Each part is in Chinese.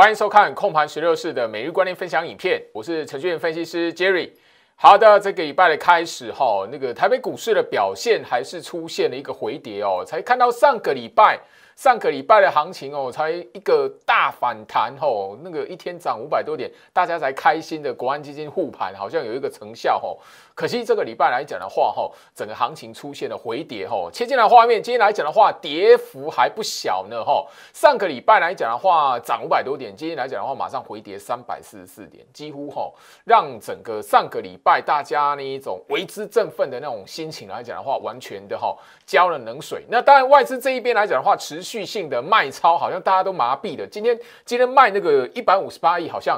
欢迎收看《控盘十六式》的每日观念分享影片，我是程序员分析师 Jerry。好的，这个礼拜的开始哈，那个台北股市的表现还是出现了一个回跌哦。才看到上个礼拜，上个礼拜的行情哦，才一个大反弹哦，那个一天涨五百多点，大家才开心的。国安基金护盘好像有一个成效哦。可惜这个礼拜来讲的话，哈，整个行情出现了回跌，哈，切进来画面。今天来讲的话，跌幅还不小呢，哈。上个礼拜来讲的话，涨五百多点，今天来讲的话，马上回跌三百四十四点，几乎哈，让整个上个礼拜大家那种为之振奋的那种心情来讲的话，完全的哈浇了冷水。那当然，外资这一边来讲的话，持续性的卖超，好像大家都麻痹了。今天今天卖那个一百五十八亿，好像。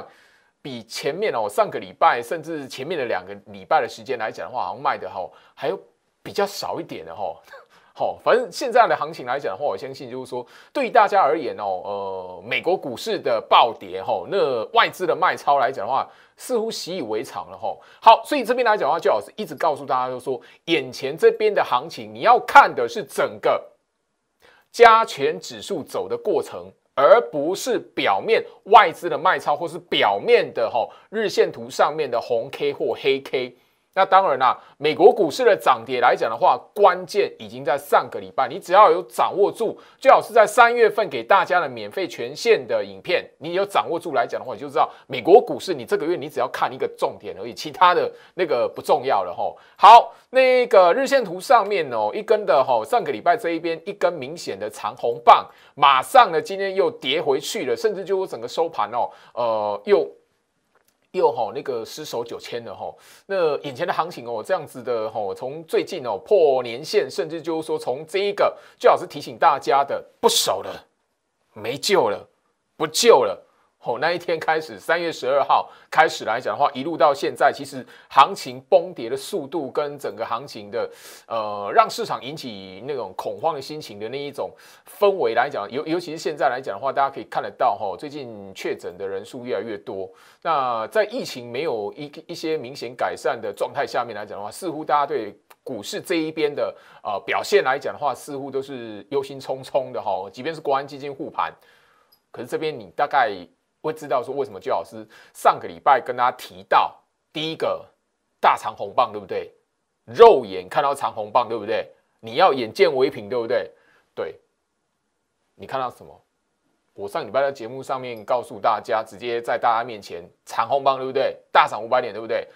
比前面哦，上个礼拜甚至前面的两个礼拜的时间来讲的话，好像卖的吼，还有比较少一点的吼。好，反正现在的行情来讲的话，我相信就是说，对大家而言哦，呃，美国股市的暴跌吼，那外资的卖超来讲的话，似乎习以为常了吼。好，所以这边来讲的话，就好师一直告诉大家，就是说眼前这边的行情，你要看的是整个加权指数走的过程。而不是表面外资的卖超，或是表面的吼日线图上面的红 K 或黑 K。那当然啦，美国股市的涨跌来讲的话，关键已经在上个礼拜。你只要有掌握住，最好是在三月份给大家的免费权限的影片，你有掌握住来讲的话，你就知道美国股市，你这个月你只要看一个重点而已，其他的那个不重要了吼。好，那个日线图上面哦，一根的吼，上个礼拜这一边一根明显的长红棒，马上呢今天又跌回去了，甚至就整个收盘哦，呃又。又吼那个失守九千了吼，那眼前的行情哦，这样子的吼，从最近哦破年线，甚至就是说从这一个，最好是提醒大家的，不守了，没救了，不救了。哦，那一天开始，三月十二号开始来讲的话，一路到现在，其实行情崩跌的速度跟整个行情的呃，让市场引起那种恐慌的心情的那一种氛围来讲，尤尤其是现在来讲的话，大家可以看得到哈，最近确诊的人数越来越多。那在疫情没有一一些明显改善的状态下面来讲的话，似乎大家对股市这一边的呃表现来讲的话，似乎都是忧心忡忡的哈。即便是国安基金护盘，可是这边你大概。会知道说为什么？朱老师上个礼拜跟大家提到第一个大长红棒，对不对？肉眼看到长红棒，对不对？你要眼见为凭，对不对？对，你看到什么？我上礼拜在节目上面告诉大家，直接在大家面前长红棒，对不对？大赏五百点，对不对？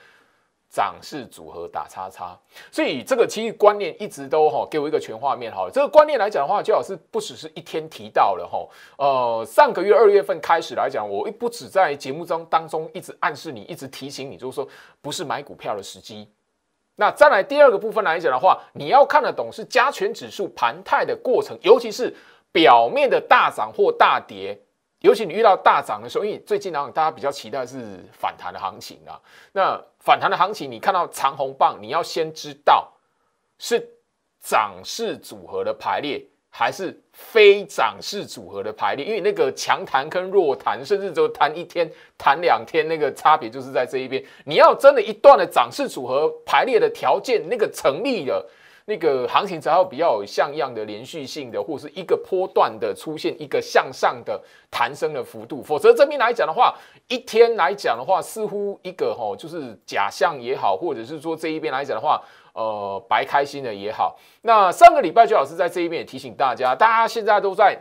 涨势组合打叉叉，所以这个其实观念一直都哈给我一个全画面哈。这个观念来讲的话，就好是不止是一天提到了哈。呃，上个月二月份开始来讲，我不止在节目中当中一直暗示你，一直提醒你，就是说不是买股票的时机。那再来第二个部分来讲的话，你要看得懂是加权指数盘态的过程，尤其是表面的大涨或大跌。尤其你遇到大涨的时候，因为最近呢，大家比较期待是反弹的行情啊。那反弹的行情，你看到长红棒，你要先知道是涨势组合的排列，还是非涨势组合的排列？因为那个强弹跟弱弹，甚至有弹一天、弹两天，那个差别就是在这一边。你要真的一段的涨势组合排列的条件那个成立了。那个行情才要比较有像样的连续性的，或是一个波段的出现一个向上的弹升的幅度，否则这边来讲的话，一天来讲的话，似乎一个吼就是假象也好，或者是说这一边来讲的话，呃，白开心的也好。那上个礼拜就老师在这一边也提醒大家，大家现在都在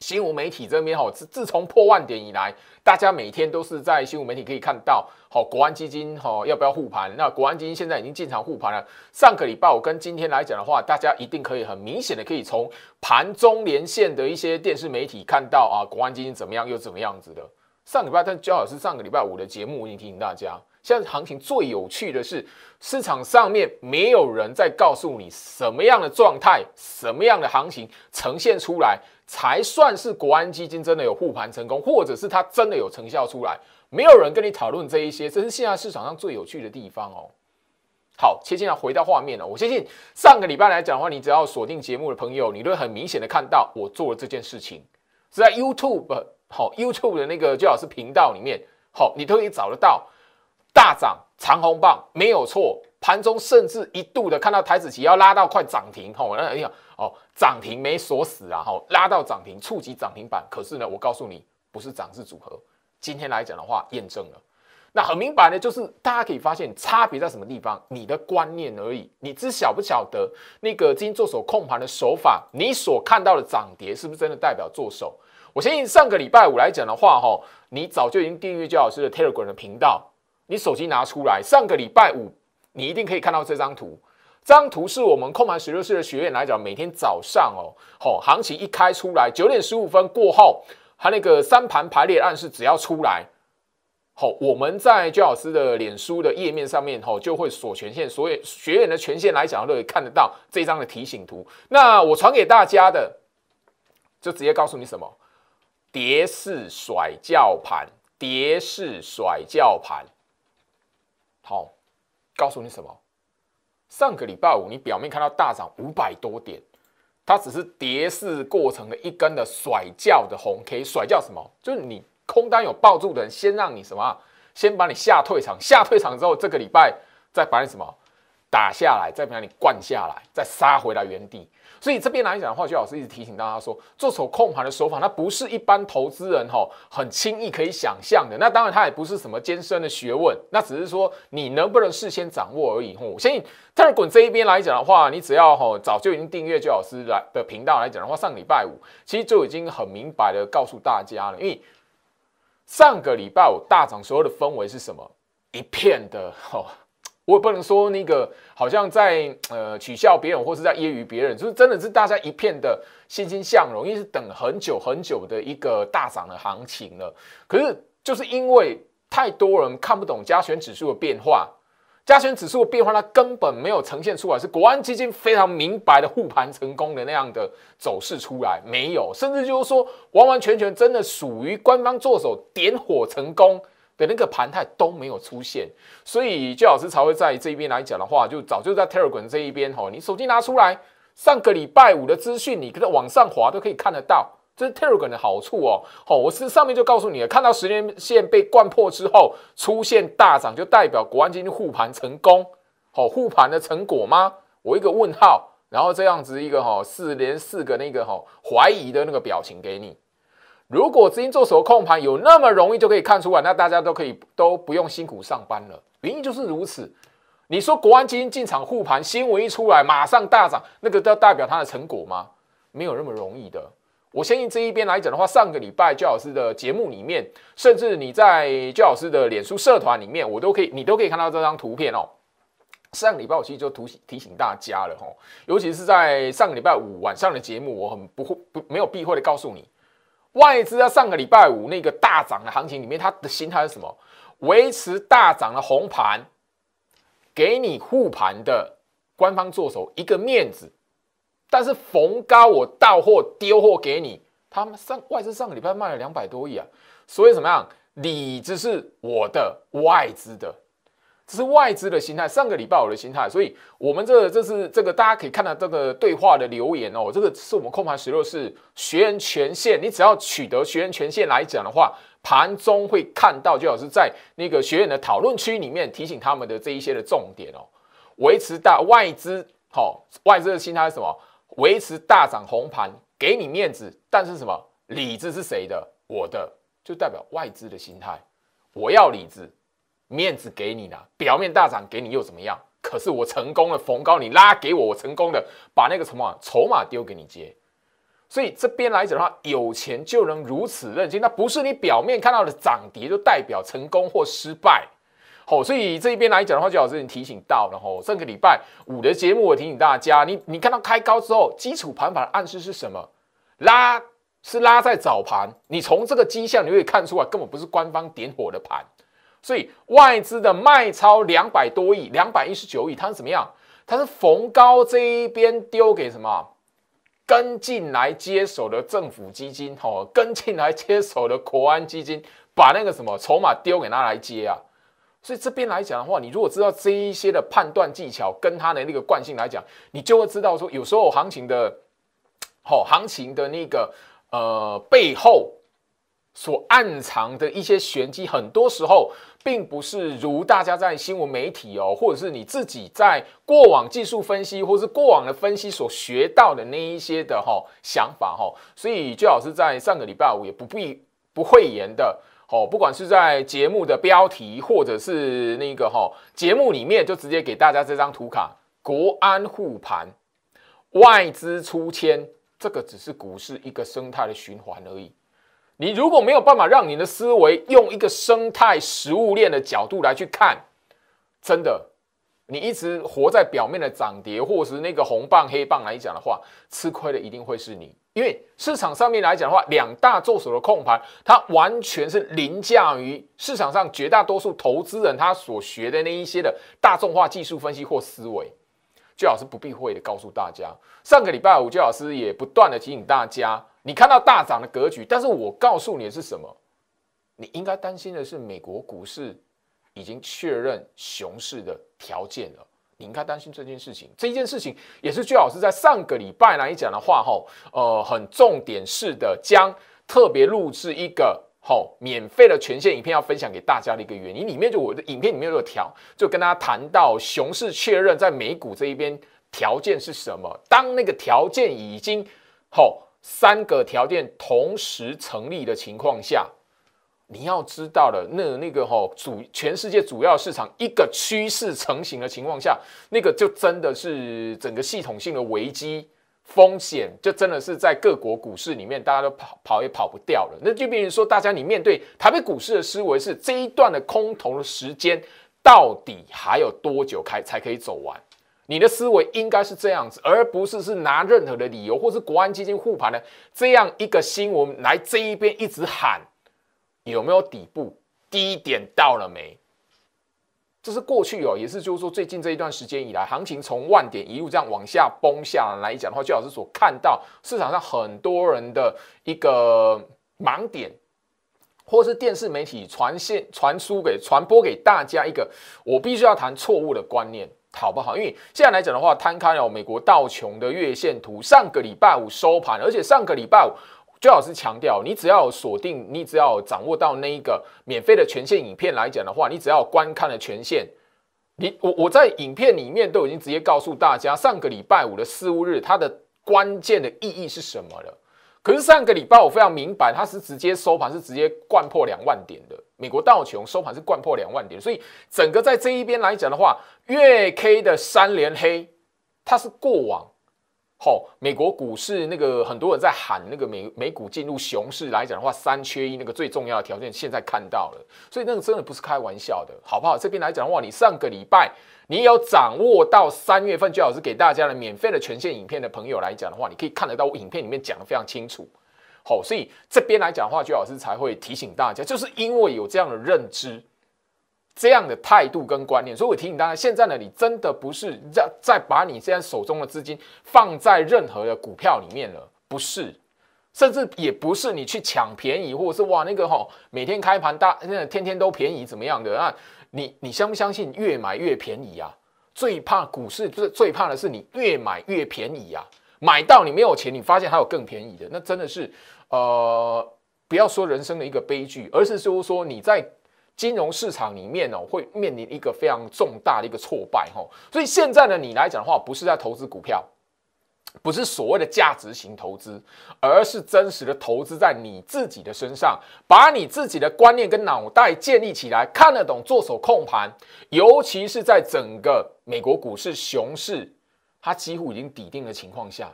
新闻媒体这边哈，自自从破万点以来。大家每天都是在新闻媒体可以看到，好，国安基金，好，要不要护盘？那国安基金现在已经进场护盘了。上个礼拜我跟今天来讲的话，大家一定可以很明显的可以从盘中连线的一些电视媒体看到啊，国安基金怎么样，又怎么样子的？上礼拜，但焦老师上个礼拜五的节目，我已经提醒大家，现在行情最有趣的是，市场上面没有人在告诉你什么样的状态，什么样的行情呈现出来。才算是国安基金真的有护盘成功，或者是它真的有成效出来，没有人跟你讨论这一些，这是现在市场上最有趣的地方哦。好，切进来回到画面了，我相信上个礼拜来讲的话，你只要锁定节目的朋友，你都会很明显的看到我做了这件事情，是在 YouTube 好 YouTube 的那个最好是频道里面好，你都可以找得到大涨长红棒，没有错。盘中甚至一度的看到台子棋要拉到快涨停，吼，那哎呀，哦，涨停没锁死啊，吼，拉到涨停，触及涨停板。可是呢，我告诉你，不是涨势组合。今天来讲的话，验证了。那很明白呢，就是大家可以发现差别在什么地方，你的观念而已。你知晓不晓得那个金做手控盘的手法？你所看到的涨跌是不是真的代表做手？我相信上个礼拜五来讲的话，哈，你早就已经订阅教老师的 Telegram 的频道，你手机拿出来，上个礼拜五。你一定可以看到这张图，这张图是我们空盘十六岁的学员来讲，每天早上哦，好，行情一开出来，九点十五分过后，它那个三盘排列暗示只要出来，好，我们在教老师的脸书的页面上面，吼，就会锁权限，所以学员的权限来讲都可以看得到这张的提醒图。那我传给大家的，就直接告诉你什么，碟式甩叫盘，碟式甩叫盘，好。告诉你什么？上个礼拜五，你表面看到大涨五百多点，它只是跌势过程的一根的甩叫的红，K，甩叫什么？就是你空单有抱住的人，先让你什么？先把你吓退场，吓退场之后，这个礼拜再把你什么？打下来，再把你灌下来，再杀回来原地。所以这边来讲的话，周老师一直提醒大家说，做手控盘的手法，它不是一般投资人哈很轻易可以想象的。那当然，它也不是什么艰深的学问，那只是说你能不能事先掌握而已。我相信，特尔滚这一边来讲的话，你只要哈早就已经订阅周老师的频道来讲的话，上礼拜五其实就已经很明白的告诉大家了。因为上个礼拜五大涨，所有的氛围是什么？一片的哈。我也不能说那个好像在呃取笑别人或是在揶揄别人，就是真的是大家一片的欣欣向荣，因为是等很久很久的一个大涨的行情了。可是就是因为太多人看不懂加权指数的变化，加权指数的变化它根本没有呈现出来，是国安基金非常明白的护盘成功的那样的走势出来没有，甚至就是说完完全全真的属于官方做手点火成功。的那个盘态都没有出现，所以就老师才会在这边来讲的话，就早就在 Telegram 这一边吼，你手机拿出来，上个礼拜五的资讯，你搁往上滑都可以看得到，这是 Telegram 的好处哦。好，我是上面就告诉你了，看到时间线被灌破之后出现大涨，就代表国安基金护盘成功，好护盘的成果吗？我一个问号，然后这样子一个哈四连四个那个哈怀疑的那个表情给你。如果资金做手控盘有那么容易就可以看出来，那大家都可以都不用辛苦上班了。原因就是如此。你说国安基金进场护盘，新闻一出来马上大涨，那个都代表它的成果吗？没有那么容易的。我相信这一边来讲的话，上个礼拜焦老师的节目里面，甚至你在焦老师的脸书社团里面，我都可以，你都可以看到这张图片哦。上礼拜我其实就提醒提醒大家了哈，尤其是在上个礼拜五晚上的节目，我很不会不没有避讳的告诉你。外资在上个礼拜五那个大涨的行情里面，它的心态是什么？维持大涨的红盘，给你护盘的官方助手一个面子。但是逢高我到货丢货给你，他们上外资上个礼拜卖了两百多亿啊。所以怎么样？你只是我的外资的。这是外资的心态，上个礼拜我的心态，所以我们这这是这个大家可以看到这个对话的留言哦，这个是我们控盘十六是学员权限，你只要取得学员权限来讲的话，盘中会看到，就好师是在那个学员的讨论区里面提醒他们的这一些的重点哦，维持大外资，好，外资的心态是什么？维持大涨红盘，给你面子，但是什么？理智是谁的？我的就代表外资的心态，我要理智。面子给你了，表面大涨给你又怎么样？可是我成功了，逢高你拉给我，我成功的把那个什么筹码丢给你接。所以这边来讲的话，有钱就能如此任性。那不是你表面看到的涨跌就代表成功或失败。哦，所以这一边来讲的话，就好似你提醒到，然后上个礼拜五的节目，我提醒大家，你你看到开高之后，基础盘法的暗示是什么？拉是拉在早盘，你从这个迹象你会看出来，根本不是官方点火的盘。所以外资的卖超两百多亿，两百一十九亿，它是怎么样？它是逢高这边丢给什么？跟进来接手的政府基金，哦，跟进来接手的国安基金，把那个什么筹码丢给它来接啊。所以这边来讲的话，你如果知道这一些的判断技巧跟它的那个惯性来讲，你就会知道说，有时候行情的，好行情的那个呃背后所暗藏的一些玄机，很多时候。并不是如大家在新闻媒体哦，或者是你自己在过往技术分析，或是过往的分析所学到的那一些的哈想法哈，所以最好是在上个礼拜五也不必不讳言的哦，不管是在节目的标题或者是那个哈节目里面，就直接给大家这张图卡，国安护盘，外资出千，这个只是股市一个生态的循环而已。你如果没有办法让你的思维用一个生态食物链的角度来去看，真的，你一直活在表面的涨跌或是那个红棒黑棒来讲的话，吃亏的一定会是你。因为市场上面来讲的话，两大做手的控盘，它完全是凌驾于市场上绝大多数投资人他所学的那一些的大众化技术分析或思维。姜老师不避讳的告诉大家，上个礼拜五，姜老师也不断的提醒大家。你看到大涨的格局，但是我告诉你的是什么？你应该担心的是美国股市已经确认熊市的条件了。你应该担心这件事情。这件事情也是最好是在上个礼拜来讲的话，吼，呃，很重点式的，将特别录制一个吼免费的权限影片，要分享给大家的一个原因。里面就我的影片里面就有条，就跟大家谈到熊市确认在美股这一边条件是什么？当那个条件已经，吼。三个条件同时成立的情况下，你要知道了，那那个哈主全世界主要市场一个趋势成型的情况下，那个就真的是整个系统性的危机风险，就真的是在各国股市里面，大家都跑跑也跑不掉了。那就比如说，大家你面对台北股市的思维是这一段的空头的时间到底还有多久开才可以走完？你的思维应该是这样子，而不是是拿任何的理由，或是国安基金护盘的这样一个新闻来这一边一直喊有没有底部低点到了没？这是过去哦，也是就是说最近这一段时间以来，行情从万点一路这样往下崩下来讲的话，就老师所看到市场上很多人的一个盲点，或是电视媒体传信传输给传播给大家一个我必须要谈错误的观念。好不好？因为现在来讲的话，摊开了美国道琼的月线图，上个礼拜五收盘，而且上个礼拜五最好是强调，你只要锁定，你只要掌握到那一个免费的权限影片来讲的话，你只要观看了权限，你我我在影片里面都已经直接告诉大家，上个礼拜五的四、五日它的关键的意义是什么了。可是上个礼拜我非常明白，它是直接收盘，是直接贯破两万点的。美国道琼收盘是灌破两万点，所以整个在这一边来讲的话，月 K 的三连黑，它是过往吼美国股市那个很多人在喊那个美美股进入熊市来讲的话，三缺一那个最重要的条件现在看到了，所以那个真的不是开玩笑的，好不好？这边来讲的话，你上个礼拜你有掌握到三月份最好是给大家的免费的权限影片的朋友来讲的话，你可以看得到我影片里面讲的非常清楚。好，所以这边来讲的话，居老师才会提醒大家，就是因为有这样的认知、这样的态度跟观念，所以我提醒大家，现在呢，你真的不是在再把你现在手中的资金放在任何的股票里面了，不是，甚至也不是你去抢便宜，或者是哇那个哈，每天开盘大，那天天都便宜，怎么样的啊？你你相不相信越买越便宜啊？最怕股市，就是最怕的是你越买越便宜啊，买到你没有钱，你发现还有更便宜的，那真的是。呃，不要说人生的一个悲剧，而是就是说你在金融市场里面哦，会面临一个非常重大的一个挫败哈。所以现在呢，你来讲的话，不是在投资股票，不是所谓的价值型投资，而是真实的投资在你自己的身上，把你自己的观念跟脑袋建立起来，看得懂做手控盘，尤其是在整个美国股市熊市，它几乎已经底定的情况下。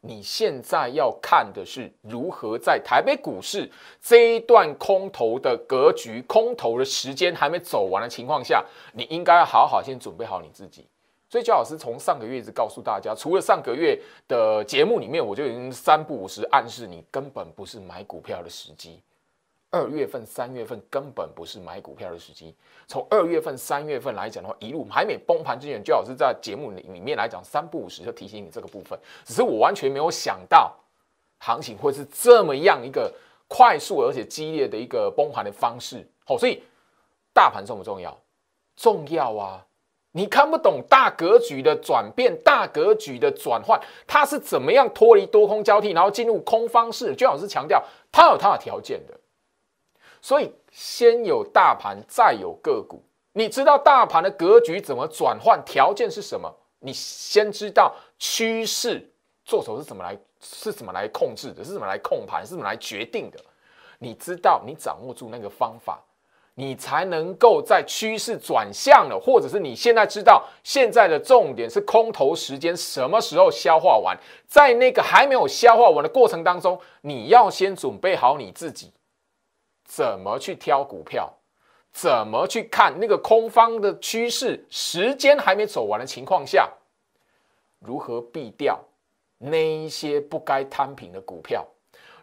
你现在要看的是如何在台北股市这一段空头的格局、空头的时间还没走完的情况下，你应该好好先准备好你自己。所以，焦老师从上个月一直告诉大家，除了上个月的节目里面，我就已经三不五时暗示你，根本不是买股票的时机。二月份、三月份根本不是买股票的时机。从二月份、三月份来讲的话，一路还没崩盘之前，最好是在节目里里面来讲，三不五时就提醒你这个部分。只是我完全没有想到，行情会是这么样一个快速而且激烈的一个崩盘的方式。哦，所以大盘重不重要？重要啊！你看不懂大格局的转变、大格局的转换，它是怎么样脱离多空交替，然后进入空方式？最好是强调它有它的条件的。所以，先有大盘，再有个股。你知道大盘的格局怎么转换，条件是什么？你先知道趋势做手是怎么来，是怎么来控制的，是怎么来控盘，是怎么来决定的。你知道，你掌握住那个方法，你才能够在趋势转向了，或者是你现在知道现在的重点是空头时间什么时候消化完，在那个还没有消化完的过程当中，你要先准备好你自己。怎么去挑股票？怎么去看那个空方的趋势？时间还没走完的情况下，如何避掉那一些不该摊平的股票？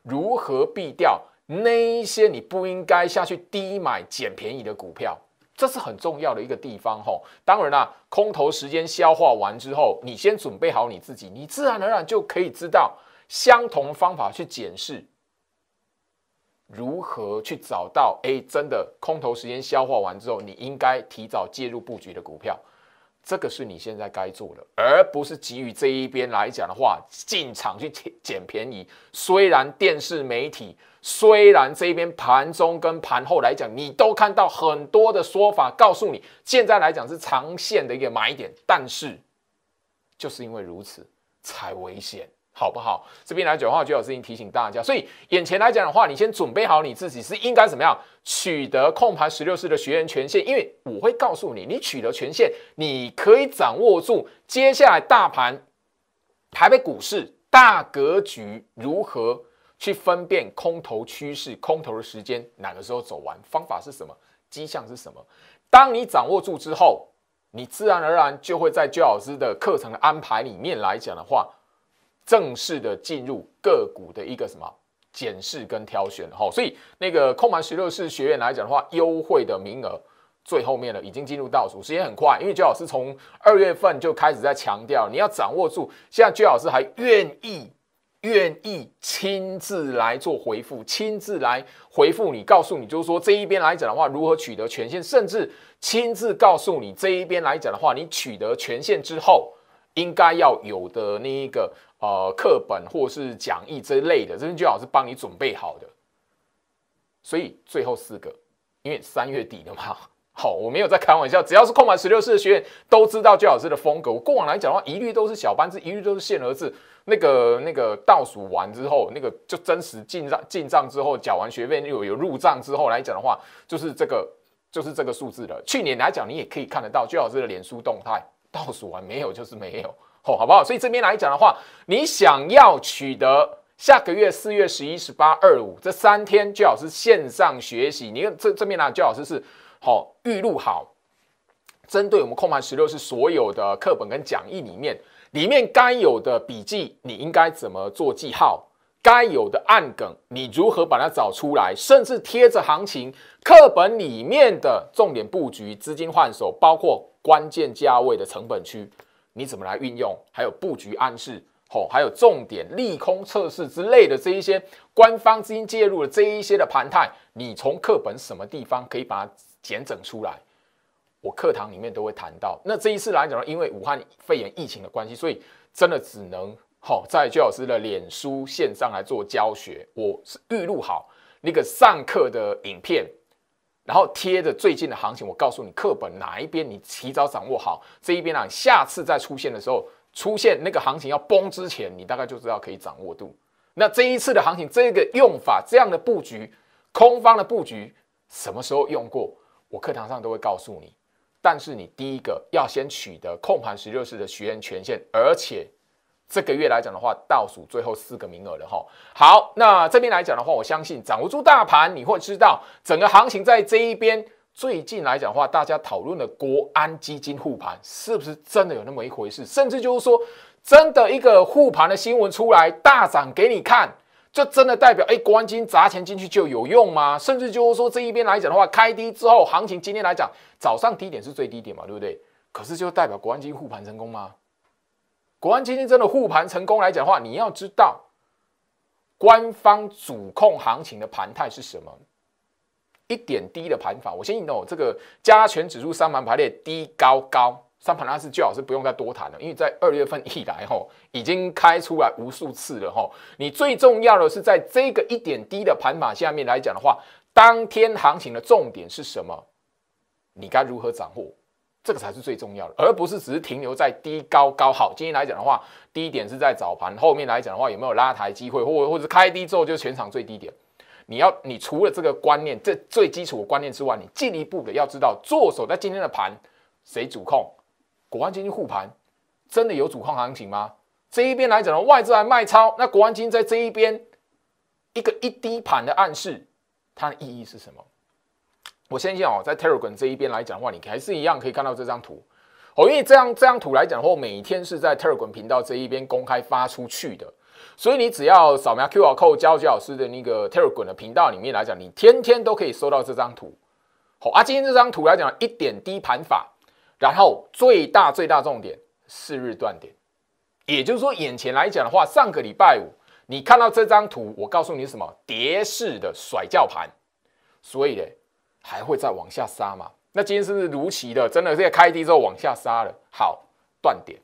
如何避掉那一些你不应该下去低买捡便宜的股票？这是很重要的一个地方，哈。当然啦，空头时间消化完之后，你先准备好你自己，你自然而然就可以知道相同方法去检视。如何去找到？哎，真的空头时间消化完之后，你应该提早介入布局的股票，这个是你现在该做的，而不是给予这一边来讲的话进场去捡捡便宜。虽然电视媒体，虽然这边盘中跟盘后来讲，你都看到很多的说法，告诉你现在来讲是长线的一个买点，但是就是因为如此才危险。好不好？这边来讲的话，就有事情提醒大家。所以眼前来讲的话，你先准备好你自己是应该怎么样取得控盘十六式的学员权限。因为我会告诉你，你取得权限，你可以掌握住接下来大盘台北股市大格局如何去分辨空头趋势，空头的时间哪个时候走完，方法是什么，迹象是什么。当你掌握住之后，你自然而然就会在周老师的课程的安排里面来讲的话。正式的进入个股的一个什么检视跟挑选哈，所以那个控盘十六式学院来讲的话，优惠的名额最后面了，已经进入倒数，时间很快。因为鞠老师从二月份就开始在强调，你要掌握住。现在鞠老师还愿意愿意亲自来做回复，亲自来回复你，告诉你就是说这一边来讲的话，如何取得权限，甚至亲自告诉你这一边来讲的话，你取得权限之后。应该要有的那一个呃课本或是讲义之类的，这是最好是帮你准备好的。所以最后四个，因为三月底的嘛，好，我没有在开玩笑。只要是空班十六室的学员都知道巨老师的风格。我过往来讲的话，一律都是小班制，一律都是限额制。那个那个倒数完之后，那个就真实进账进账之后缴完学费有有入账之后来讲的话，就是这个就是这个数字了。去年来讲，你也可以看得到巨老师的脸书动态。倒数完没有？就是没有哦，好不好？所以这边来讲的话，你想要取得下个月四月十一、十八、二五这三天，最好是线上学习，你看这这边呢，最好是是好预录好，针对我们空盘十六是所有的课本跟讲义里面，里面该有的笔记，你应该怎么做记号？该有的暗梗，你如何把它找出来？甚至贴着行情课本里面的重点布局、资金换手，包括关键价位的成本区，你怎么来运用？还有布局暗示，吼，还有重点利空测试之类的这一些官方资金介入的这一些的盘态，你从课本什么地方可以把它检整出来？我课堂里面都会谈到。那这一次来讲呢，因为武汉肺炎疫情的关系，所以真的只能。好，在邱老师的脸书线上来做教学，我是预录好那个上课的影片，然后贴着最近的行情，我告诉你课本哪一边，你提早掌握好这一边啊。下次再出现的时候，出现那个行情要崩之前，你大概就知道可以掌握度。那这一次的行情，这个用法，这样的布局，空方的布局，什么时候用过？我课堂上都会告诉你。但是你第一个要先取得控盘十六式的学员权限，而且。这个月来讲的话，倒数最后四个名额了哈。好，那这边来讲的话，我相信掌握住大盘，你会知道整个行情在这一边。最近来讲的话，大家讨论的国安基金护盘是不是真的有那么一回事？甚至就是说，真的一个护盘的新闻出来大涨给你看，就真的代表哎，国安金砸钱进去就有用吗？甚至就是说这一边来讲的话，开低之后行情今天来讲早上低点是最低点嘛，对不对？可是就代表国安金护盘成功吗？国安基金真的护盘成功来讲话，你要知道官方主控行情的盘态是什么？一点低的盘法，我相信哦，这个加权指数三盘排列低高高三盘拉是最好是不用再多谈了，因为在二月份以来吼已经开出来无数次了吼。你最重要的是在这个一点低的盘法下面来讲的话，当天行情的重点是什么？你该如何掌握？这个才是最重要的，而不是只是停留在低高高好。今天来讲的话，低点是在早盘后面来讲的话，有没有拉抬机会，或或者开低之后就全场最低点。你要你除了这个观念，这最基础的观念之外，你进一步的要知道，做手在今天的盘谁主控？国安基金护盘，真的有主控行情吗？这一边来讲的外资还卖超，那国安基金在这一边一个一低盘的暗示，它的意义是什么？我相信哦，在 Telegram 这一边来讲的话，你还是一样可以看到这张图。哦，因为这样这张图来讲的话，每天是在 Telegram 频道这一边公开发出去的，所以你只要扫描 QR code，教教老师的那个 Telegram 的频道里面来讲，你天天都可以收到这张图。好啊，今天这张图来讲一点低盘法，然后最大最大重点是日断点，也就是说眼前来讲的话，上个礼拜五你看到这张图，我告诉你什么碟式的甩叫盘，所以呢。还会再往下杀吗？那今天是不是如期的？真的是开低之后往下杀了，好断点，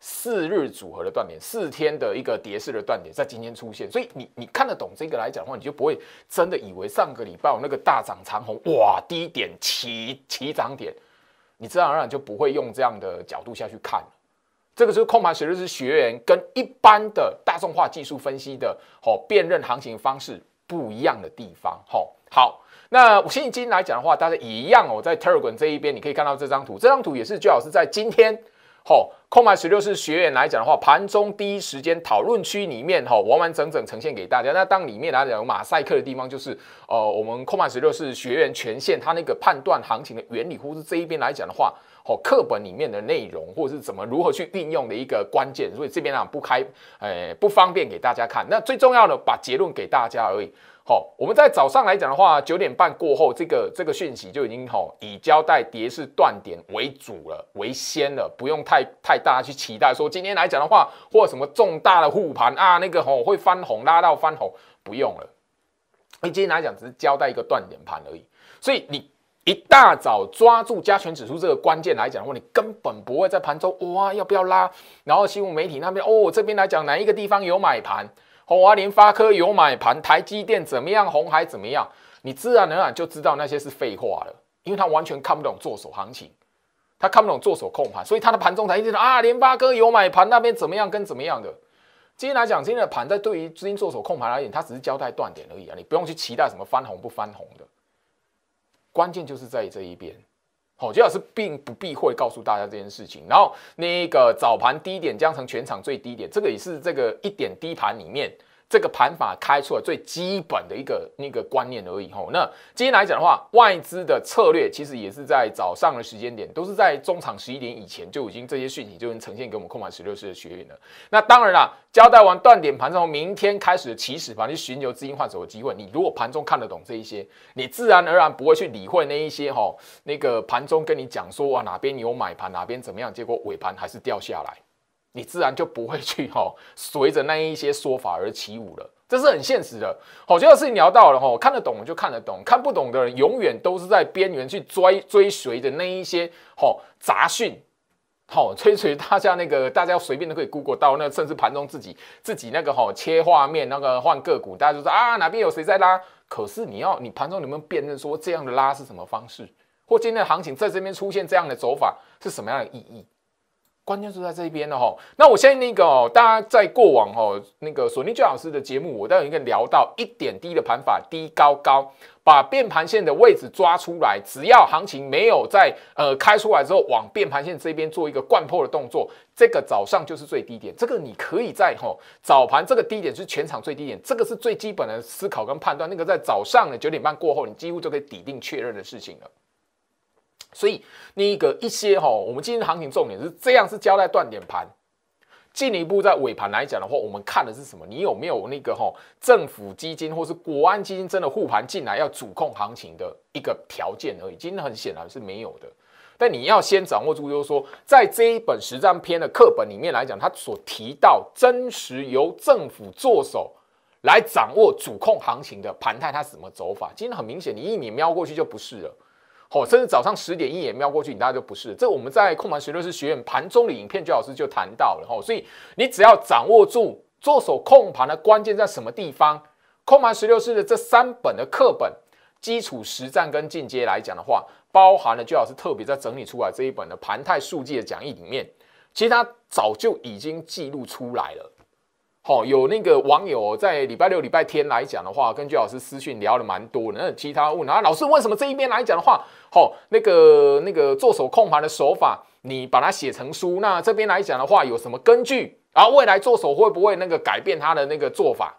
四日组合的断点，四天的一个跌势的断点在今天出现，所以你你看得懂这个来讲的话，你就不会真的以为上个礼拜那个大涨长虹，哇，低点起起涨点，你自然而然就不会用这样的角度下去看。这个是空盘学日是学员跟一般的大众化技术分析的哦，辨认行情方式。不一样的地方，吼，好，那我今天来讲的话，大家一样哦。在 Telegram 这一边，你可以看到这张图，这张图也是最好是在今天，吼，空白十六是学员来讲的话，盘中第一时间讨论区里面，吼，完完整整呈现给大家。那当里面来讲有马赛克的地方，就是呃，我们空白十六是学员权限，它那个判断行情的原理，或是这一边来讲的话。哦，课本里面的内容，或者是怎么如何去运用的一个关键，所以这边啊不开，诶不方便给大家看。那最重要的把结论给大家而已。好，我们在早上来讲的话，九点半过后，这个这个讯息就已经吼以交代跌势断点为主了，为先了，不用太太大去期待。说今天来讲的话，或什么重大的护盘啊，那个吼会翻红拉到翻红，不用了。以今天来讲只是交代一个断点盘而已，所以你。一大早抓住加权指数这个关键来讲的话，你根本不会在盘中哇要不要拉？然后新闻媒体那边哦这边来讲哪一个地方有买盘，红华联发科有买盘，台积电怎么样，红海怎么样？你自然而然就知道那些是废话了，因为他完全看不懂做手行情，他看不懂做手控盘，所以他的盘中台直说啊联发科有买盘那边怎么样跟怎么样的，今天来讲今天的盘在对于资金做手控盘来讲，它只是交代断点而已啊，你不用去期待什么翻红不翻红的。关键就是在这一边，好，周老师并不避讳告诉大家这件事情。然后，那个早盘低点将成全场最低点，这个也是这个一点低盘里面。这个盘法开了最基本的一个那个观念而已吼。那今天来讲的话，外资的策略其实也是在早上的时间点，都是在中场十一点以前就已经这些讯息就能呈现给我们空盘十六岁的学员了。那当然啦，交代完断点盘，后，明天开始的起始盘去寻求资金换手的机会。你如果盘中看得懂这一些，你自然而然不会去理会那一些哈那个盘中跟你讲说哇哪边有买盘哪边怎么样，结果尾盘还是掉下来。你自然就不会去哈，随着那一些说法而起舞了，这是很现实的。好，这件事情聊到了哈，看得懂的就看得懂，看不懂的人永远都是在边缘去追追随着那一些吼。杂讯，好 追随大家那个大家随便都可以 Google 到那，甚至盘中自己自己那个哈切画面那个换个股，大家就说啊哪边有谁在拉？可是你要你盘中能不能辨认说这样的拉是什么方式，或今天的行情在这边出现这样的走法是什么样的意义？关键是在这边的哈，那我相信那个哦，大家在过往哦，那个索尼俊老师的节目，我都有一个聊到一点低的盘法，低高高，把变盘线的位置抓出来，只要行情没有在呃开出来之后，往变盘线这边做一个惯破的动作，这个早上就是最低点，这个你可以在哈早盘这个低点是全场最低点，这个是最基本的思考跟判断，那个在早上的九点半过后，你几乎就可以抵定确认的事情了。所以那个一些哈，我们今的行情重点是这样，是交代断点盘。进一步在尾盘来讲的话，我们看的是什么？你有没有那个哈，政府基金或是国安基金真的护盘进来要主控行情的一个条件而已今天很显然是没有的。但你要先掌握住，就是说，在这一本实战篇的课本里面来讲，它所提到真实由政府做手来掌握主控行情的盘态，它什么走法？今天很明显，你一眼瞄过去就不是了。哦，甚至早上十点一眼瞄过去，你大家就不是。这我们在控盘十六式学院盘中的影片，朱老师就谈到了。吼，所以你只要掌握住做手控盘的关键在什么地方，控盘十六式的这三本的课本，基础实战跟进阶来讲的话，包含了朱老师特别在整理出来这一本的盘态数据的讲义里面，其实他早就已经记录出来了。好，有那个网友在礼拜六、礼拜天来讲的话，跟居老师私讯聊了蛮多的。那其他问，那老师为什么这一边来讲的话，好，那个那个做手控盘的手法，你把它写成书？那这边来讲的话，有什么根据？然后未来做手会不会那个改变他的那个做法？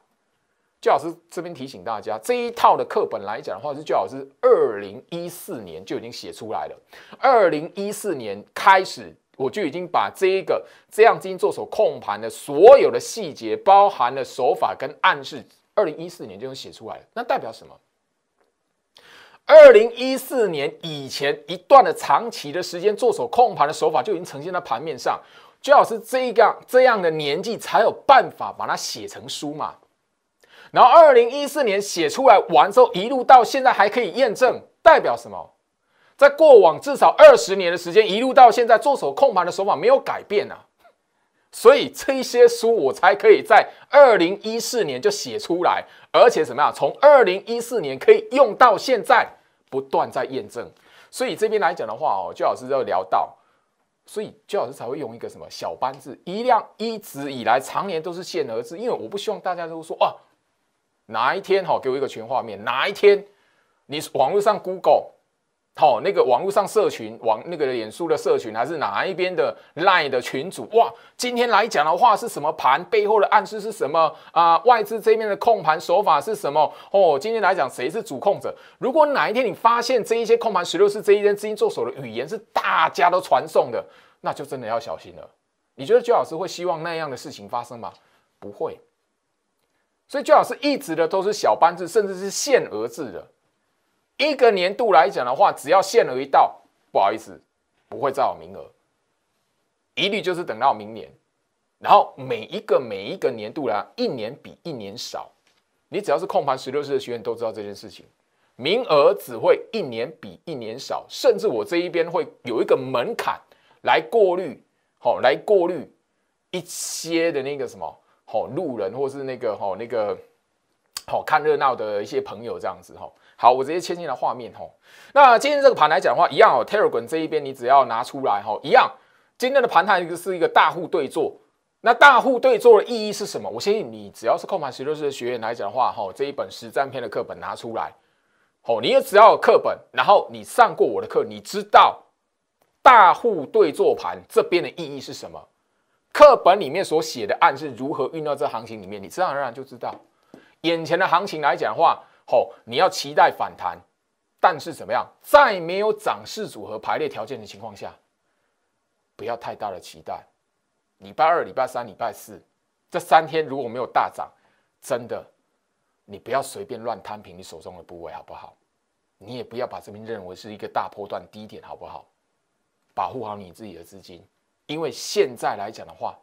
居老师这边提醒大家，这一套的课本来讲的话，是居老师二零一四年就已经写出来了，二零一四年开始。我就已经把这一个这样进行做手控盘的所有的细节，包含了手法跟暗示，二零一四年就能写出来了。那代表什么？二零一四年以前一段的长期的时间做手控盘的手法就已经呈现在盘面上，最好是这样个这样的年纪才有办法把它写成书嘛。然后二零一四年写出来完之后，一路到现在还可以验证，代表什么？在过往至少二十年的时间，一路到现在，做手控盘的手法没有改变啊，所以这些书我才可以在二零一四年就写出来，而且怎么样？从二零一四年可以用到现在，不断在验证。所以这边来讲的话，哦，焦老师就聊到，所以焦老师才会用一个什么小班字，一辆一直以来常年都是限额字，因为我不希望大家都说啊，哪一天好给我一个全画面，哪一天你网络上 Google。好，那个网络上社群，网那个脸书的社群，还是哪一边的 Line 的群主？哇，今天来讲的话，是什么盘背后的暗示是什么啊？外资这边的控盘手法是什么？哦，今天来讲谁是主控者？如果哪一天你发现这一些控盘十六是这一些资金做手的语言是大家都传送的，那就真的要小心了。你觉得鞠老师会希望那样的事情发生吗？不会。所以鞠老师一直的都是小班制，甚至是限额制的。一个年度来讲的话，只要限额一到，不好意思，不会再有名额，一律就是等到明年。然后每一个每一个年度啦，一年比一年少。你只要是控盘十六岁的学员都知道这件事情，名额只会一年比一年少，甚至我这一边会有一个门槛来过滤，好来过滤一些的那个什么，好路人或是那个好那个好看热闹的一些朋友这样子，哈。好，我直接切进了画面吼。那今天这个盘来讲的话，一样哦。Telegram 这一边，你只要拿出来吼，一样。今天的盘它是一个大户对坐。那大户对坐的意义是什么？我相信你只要是控盘十六式学员来讲的话，吼，这一本实战篇的课本拿出来，吼，你也只要有课本，然后你上过我的课，你知道大户对坐盘这边的意义是什么？课本里面所写的案是如何运到这行情里面，你自然而然就知道。眼前的行情来讲话。吼，你要期待反弹，但是怎么样，在没有涨势组合排列条件的情况下，不要太大的期待。礼拜二、礼拜三、礼拜四这三天如果没有大涨，真的，你不要随便乱摊平你手中的部位，好不好？你也不要把这边认为是一个大波段低点，好不好？保护好你自己的资金，因为现在来讲的话，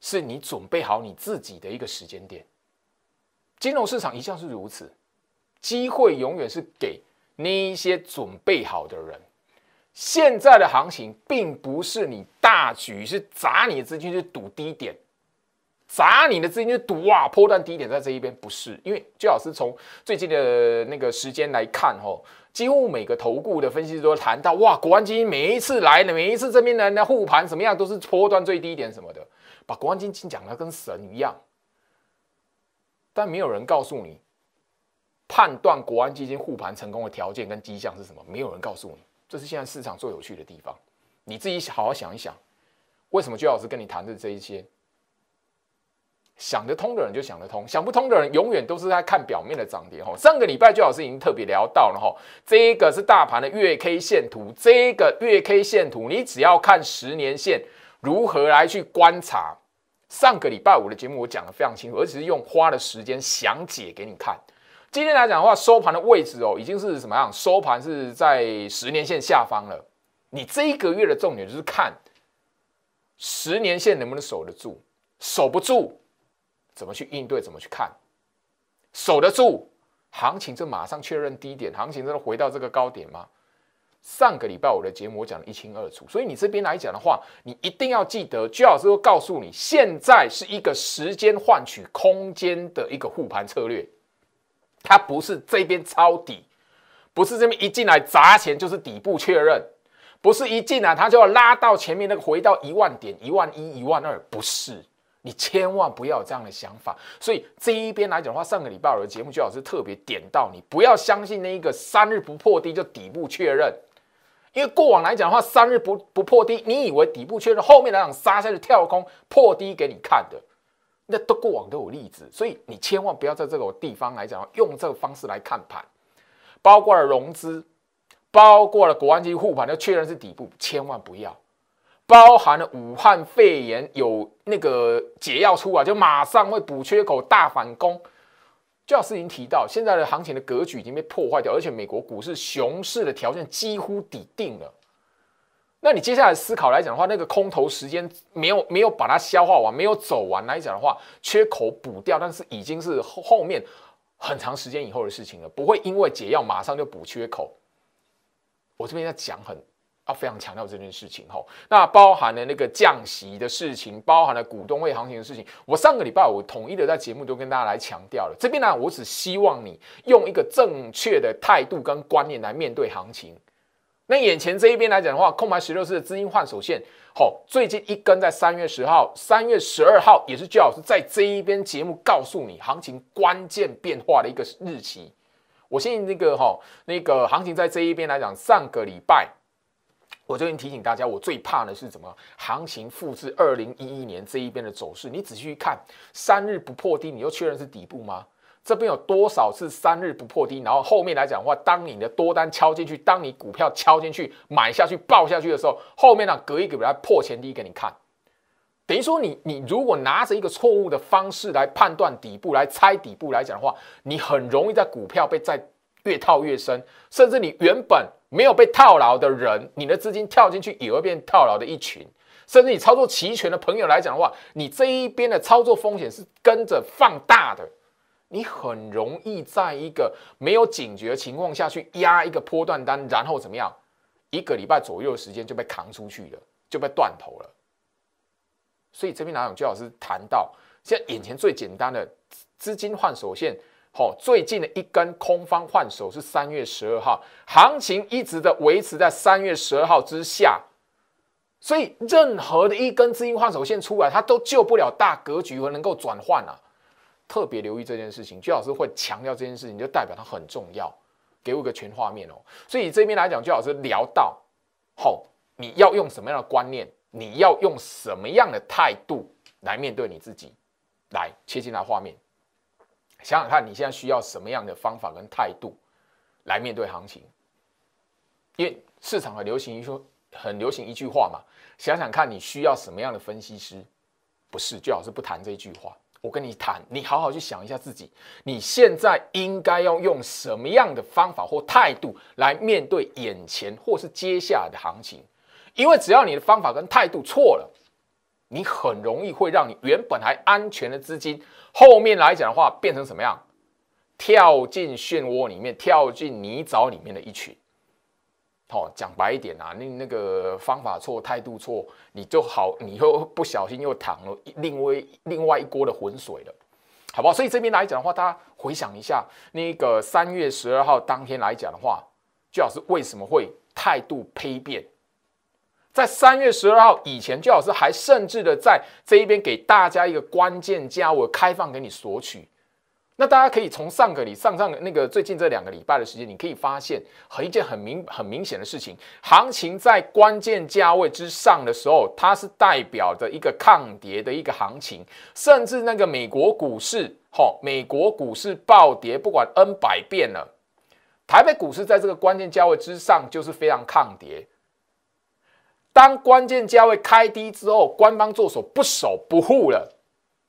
是你准备好你自己的一个时间点。金融市场一向是如此。机会永远是给那一些准备好的人。现在的行情并不是你大举是砸你的资金去赌低点，砸你的资金去赌哇，破断低点在这一边不是。因为最好是从最近的那个时间来看吼，几乎每个投顾的分析师都谈到哇，国安基金每一次来的，每一次这边呢那护盘什么样都是破断最低点什么的，把国安基金讲的跟神一样，但没有人告诉你。判断国安基金护盘成功的条件跟迹象是什么？没有人告诉你，这是现在市场最有趣的地方。你自己好好想一想，为什么居老师跟你谈的这一些想得通的人就想得通，想不通的人永远都是在看表面的涨跌。吼，上个礼拜就老师已经特别聊到了哈，这一个是大盘的月 K 线图，这一个月 K 线图，你只要看十年线如何来去观察。上个礼拜五的节目我讲的非常清楚，而且是用花的时间详解给你看。今天来讲的话，收盘的位置哦，已经是什么样？收盘是在十年线下方了。你这一个月的重点就是看十年线能不能守得住，守不住怎么去应对，怎么去看。守得住，行情就马上确认低点，行情真的回到这个高点吗？上个礼拜我的节目我讲的一清二楚，所以你这边来讲的话，你一定要记得，居老师会告诉你，现在是一个时间换取空间的一个护盘策略。它不是这边抄底，不是这边一进来砸钱，就是底部确认，不是一进来它就要拉到前面那个回到一万点、一万一、一万二，不是，你千万不要有这样的想法。所以这一边来讲的话，上个礼拜我的节目就好是特别点到，你不要相信那一个三日不破低就底部确认，因为过往来讲的话，三日不不破低，你以为底部确认，后面来讲杀下去跳空破低给你看的。那都过往都有例子，所以你千万不要在这个地方来讲，用这个方式来看盘，包括了融资，包括了国安金护盘要确认是底部，千万不要。包含了武汉肺炎有那个解药出来，就马上会补缺口大反攻。就师已经提到，现在的行情的格局已经被破坏掉，而且美国股市熊市的条件几乎底定了。那你接下来思考来讲的话，那个空头时间没有没有把它消化完，没有走完来讲的话，缺口补掉，但是已经是后后面很长时间以后的事情了，不会因为解药马上就补缺口。我这边在讲很要非常强调这件事情吼，那包含了那个降息的事情，包含了股东会行情的事情。我上个礼拜我统一的在节目都跟大家来强调了，这边呢，我只希望你用一个正确的态度跟观念来面对行情。那眼前这一边来讲的话，空白十六日的资金换手线，好，最近一根在三月十号、三月十二号，也是最好是在这一边节目告诉你行情关键变化的一个日期。我相信那个哈，那个行情在这一边来讲，上个礼拜，我最近提醒大家，我最怕的是什么？行情复制二零一一年这一边的走势，你仔细看，三日不破低，你又确认是底部吗？这边有多少是三日不破低？然后后面来讲的话，当你的多单敲进去，当你股票敲进去买下去爆下去的时候，后面呢隔一个来破前低给你看。等于说，你你如果拿着一个错误的方式来判断底部，来猜底部来讲的话，你很容易在股票被再越套越深。甚至你原本没有被套牢的人，你的资金跳进去也会变套牢的一群。甚至你操作齐全的朋友来讲的话，你这一边的操作风险是跟着放大的。你很容易在一个没有警觉的情况下去压一个波段单，然后怎么样？一个礼拜左右的时间就被扛出去了，就被断头了。所以这边南勇教老师谈到，现在眼前最简单的资金换手线，好，最近的一根空方换手是三月十二号，行情一直的维持在三月十二号之下。所以任何的一根资金换手线出来，它都救不了大格局和能够转换啊。特别留意这件事情，巨老师会强调这件事情，就代表它很重要。给我个全画面哦。所以这边来讲，巨老师聊到，好，你要用什么样的观念，你要用什么样的态度来面对你自己，来切进来画面。想想看你现在需要什么样的方法跟态度来面对行情，因为市场很流行一说，很流行一句话嘛。想想看你需要什么样的分析师，不是巨老师不谈这句话。我跟你谈，你好好去想一下自己，你现在应该要用什么样的方法或态度来面对眼前或是接下来的行情？因为只要你的方法跟态度错了，你很容易会让你原本还安全的资金，后面来讲的话变成什么样？跳进漩涡里面，跳进泥沼里面的一群。好，讲白一点啊，你那个方法错，态度错，你就好，你又不小心又淌了另外另外一锅的浑水了，好不好？所以这边来讲的话，大家回想一下，那个三月十二号当天来讲的话，巨老师为什么会态度丕变？在三月十二号以前，巨老师还甚至的在这一边给大家一个关键价，位开放给你索取。那大家可以从上个礼上上那个最近这两个礼拜的时间，你可以发现和一件很明很明显的事情，行情在关键价位之上的时候，它是代表着一个抗跌的一个行情，甚至那个美国股市，哈，美国股市暴跌不管 n 百遍了，台北股市在这个关键价位之上就是非常抗跌，当关键价位开低之后，官方做手不守不护了。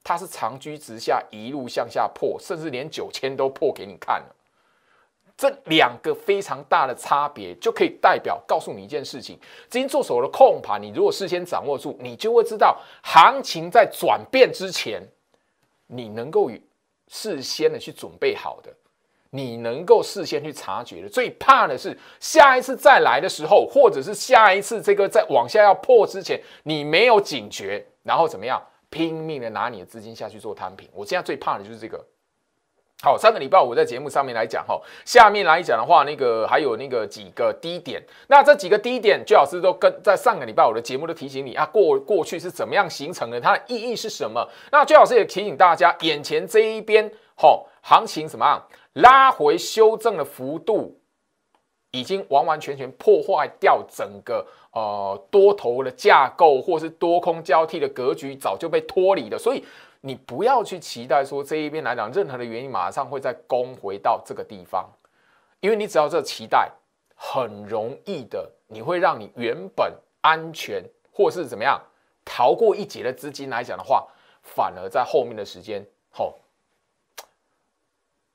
它是长居直下，一路向下破，甚至连九千都破给你看了。这两个非常大的差别，就可以代表告诉你一件事情：资金做手的控盘。你如果事先掌握住，你就会知道行情在转变之前，你能够事先的去准备好的，你能够事先去察觉的。最怕的是下一次再来的时候，或者是下一次这个在往下要破之前，你没有警觉，然后怎么样？拼命的拿你的资金下去做摊平，我现在最怕的就是这个。好，上个礼拜我在节目上面来讲哈，下面来讲的话，那个还有那个几个低点，那这几个低点，最老师都跟在上个礼拜我的节目都提醒你啊，过过去是怎么样形成的，它的意义是什么？那最老师也提醒大家，眼前这一边吼，行情什么拉回修正的幅度，已经完完全全破坏掉整个。呃，多头的架构或是多空交替的格局早就被脱离了，所以你不要去期待说这一边来讲任何的原因马上会再攻回到这个地方，因为你只要这期待，很容易的你会让你原本安全或是怎么样逃过一劫的资金来讲的话，反而在后面的时间，好，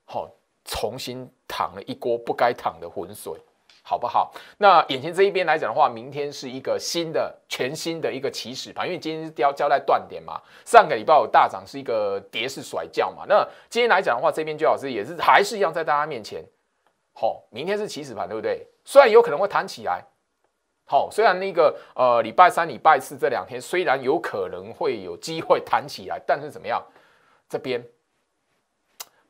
好，重新淌了一锅不该淌的浑水。好不好？那眼前这一边来讲的话，明天是一个新的、全新的一个起始盘，因为今天交交代断点嘛。上个礼拜有大涨，是一个跌势甩轿嘛。那今天来讲的话，这边就老是也是还是一样在大家面前。好，明天是起始盘，对不对？虽然有可能会弹起来，好，虽然那个呃礼拜三、礼拜四这两天虽然有可能会有机会弹起来，但是怎么样？这边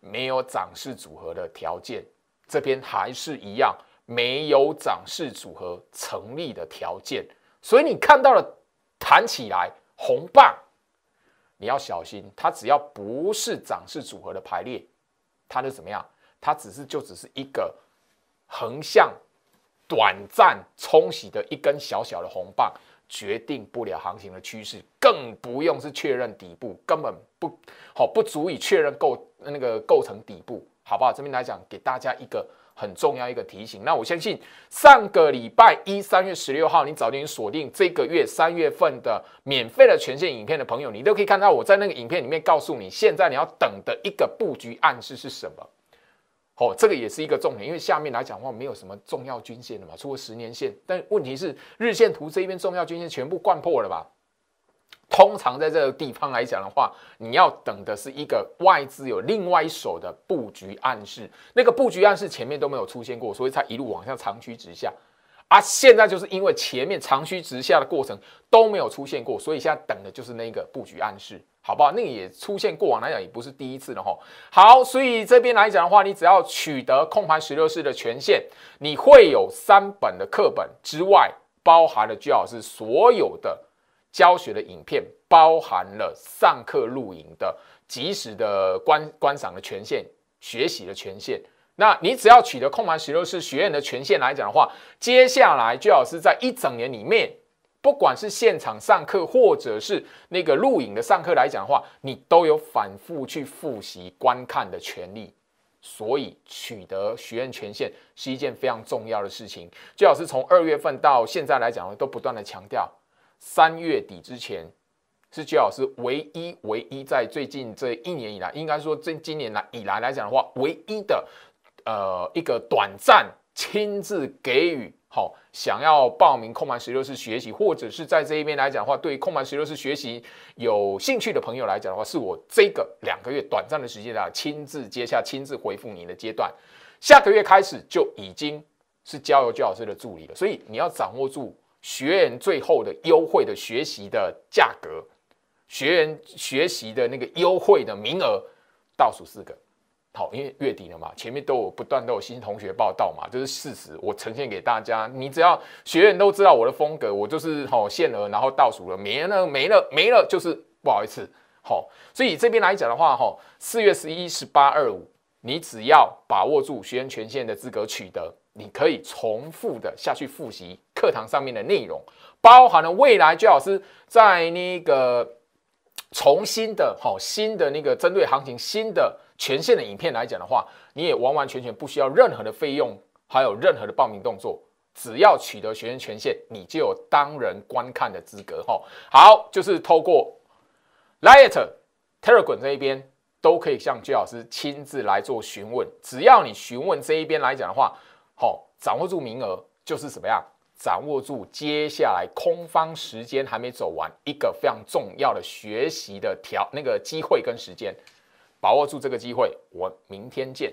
没有涨势组合的条件，这边还是一样。没有涨势组合成立的条件，所以你看到了弹起来红棒，你要小心，它只要不是涨势组合的排列，它就怎么样？它只是就只是一个横向短暂冲洗的一根小小的红棒，决定不了行情的趋势，更不用是确认底部，根本不好，不足以确认构那个构成底部，好不好？这边来讲，给大家一个。很重要一个提醒，那我相信上个礼拜一三月十六号，你早点锁定这个月三月份的免费的权限影片的朋友，你都可以看到我在那个影片里面告诉你，现在你要等的一个布局暗示是什么。哦，这个也是一个重点，因为下面来讲的话没有什么重要均线的嘛，除了十年线，但问题是日线图这一边重要均线全部贯破了吧。通常在这个地方来讲的话，你要等的是一个外资有另外一手的布局暗示，那个布局暗示前面都没有出现过，所以才一路往下长驱直下。啊，现在就是因为前面长驱直下的过程都没有出现过，所以现在等的就是那个布局暗示，好不好？那个也出现过往来讲也不是第一次了哈。好，所以这边来讲的话，你只要取得控盘十六式的权限，你会有三本的课本之外，包含了最老是所有的。教学的影片包含了上课录影的及时的观观赏的权限、学习的权限。那你只要取得空盘十六式学院的权限来讲的话，接下来最好是在一整年里面，不管是现场上课或者是那个录影的上课来讲的话，你都有反复去复习观看的权利。所以取得学院权限是一件非常重要的事情。最好是从二月份到现在来讲，都不断的强调。三月底之前，是焦老师唯一唯一在最近这一年以来，应该说这今年来以来来讲的话，唯一的呃一个短暂亲自给予好想要报名空盘十六式学习，或者是在这一边来讲的话，对空盘十六式学习有兴趣的朋友来讲的话，是我这个两个月短暂的时间啊，亲自接下亲自回复你的阶段。下个月开始就已经是交由焦老师的助理了，所以你要掌握住。学员最后的优惠的学习的价格，学员学习的那个优惠的名额倒数四个，好，因为月底了嘛，前面都有不断都有新同学报道嘛，就是事实，我呈现给大家。你只要学员都知道我的风格，我就是哦、限额，然后倒数了，没了没了没了，就是不好意思，好，所以这边来讲的话，哈，四月十一十八二五，你只要把握住学员权限的资格取得。你可以重复的下去复习课堂上面的内容，包含了未来居老师在那个重新的好新的那个针对行情新的权限的影片来讲的话，你也完完全全不需要任何的费用，还有任何的报名动作，只要取得学员权限，你就有当人观看的资格哈。好，就是透过 Lite Telegram 这一边都可以向居老师亲自来做询问，只要你询问这一边来讲的话。好，掌握住名额就是怎么样？掌握住接下来空方时间还没走完一个非常重要的学习的条那个机会跟时间，把握住这个机会，我明天见。